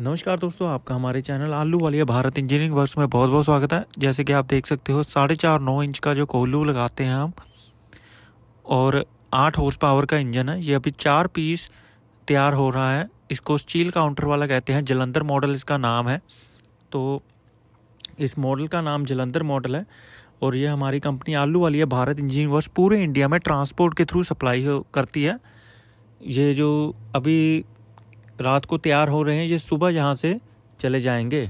नमस्कार दोस्तों आपका हमारे चैनल आलू वालिया भारत इंजीनियरिंग वर्ष में बहुत बहुत स्वागत है जैसे कि आप देख सकते हो साढ़े चार नौ इंच का जो कोहलू लगाते हैं हम और आठ हॉर्स पावर का इंजन है ये अभी चार पीस तैयार हो रहा है इसको स्टील काउंटर वाला कहते हैं जलंधर मॉडल इसका नाम है तो इस मॉडल का नाम जलंधर मॉडल है और ये हमारी कंपनी आलू वाली है भारत इंजीनियरिंग वर्ष पूरे इंडिया में ट्रांसपोर्ट के थ्रू सप्लाई करती है ये जो अभी रात को तैयार हो रहे हैं ये सुबह यहाँ से चले जाएंगे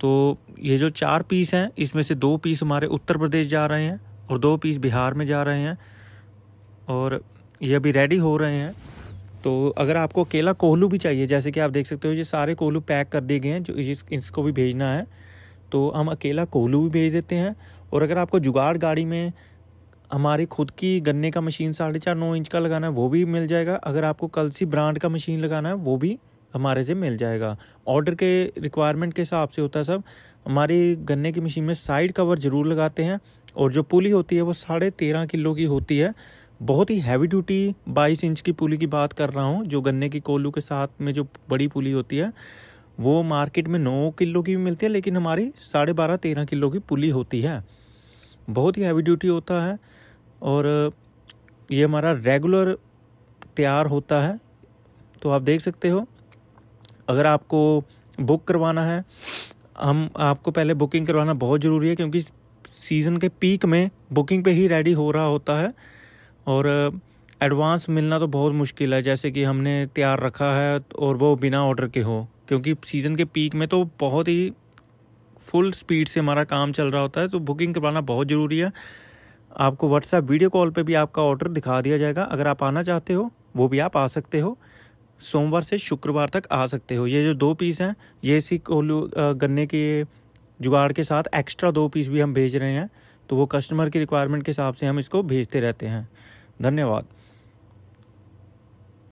तो ये जो चार पीस हैं इसमें से दो पीस हमारे उत्तर प्रदेश जा रहे हैं और दो पीस बिहार में जा रहे हैं और ये अभी रेडी हो रहे हैं तो अगर आपको अकेला कोहलू भी चाहिए जैसे कि आप देख सकते हो ये सारे कोहलू पैक कर दिए गए हैं जो इस, इसको भी भेजना है तो हम अकेला कोहलू भी भेज देते हैं और अगर आपको जुगाड़ गाड़ी में हमारी खुद की गन्ने का मशीन साढ़े चार नौ इंच का लगाना है वो भी मिल जाएगा अगर आपको कल सी ब्रांड का मशीन लगाना है वो भी हमारे से मिल जाएगा ऑर्डर के रिक्वायरमेंट के हिसाब से होता है सब हमारी गन्ने की मशीन में साइड कवर ज़रूर लगाते हैं और जो पुली होती है वो साढ़े तेरह किलो की होती है बहुत ही हैवी ड्यूटी बाईस इंच की पुली की बात कर रहा हूँ जो गन्ने की कोलू के साथ में जो बड़ी पुली होती है वो मार्केट में नौ किलो की भी मिलती है लेकिन हमारी साढ़े बारह तेरह किलो की पुली होती है बहुत ही हैवी ड्यूटी होता है और ये हमारा रेगुलर तैयार होता है तो आप देख सकते हो अगर आपको बुक करवाना है हम आपको पहले बुकिंग करवाना बहुत ज़रूरी है क्योंकि सीज़न के पीक में बुकिंग पे ही रेडी हो रहा होता है और एडवांस मिलना तो बहुत मुश्किल है जैसे कि हमने तैयार रखा है और वो बिना ऑर्डर के हो क्योंकि सीज़न के पीक में तो बहुत ही फुल स्पीड से हमारा काम चल रहा होता है तो बुकिंग करवाना बहुत ज़रूरी है आपको व्हाट्सएप वीडियो कॉल पे भी आपका ऑर्डर दिखा दिया जाएगा अगर आप आना चाहते हो वो भी आप आ सकते हो सोमवार से शुक्रवार तक आ सकते हो ये जो दो पीस हैं ये इसी कोल्लू गन्ने के जुगाड़ के साथ एक्स्ट्रा दो पीस भी हम भेज रहे हैं तो वो कस्टमर की रिक्वायरमेंट के हिसाब से हम इसको भेजते रहते हैं धन्यवाद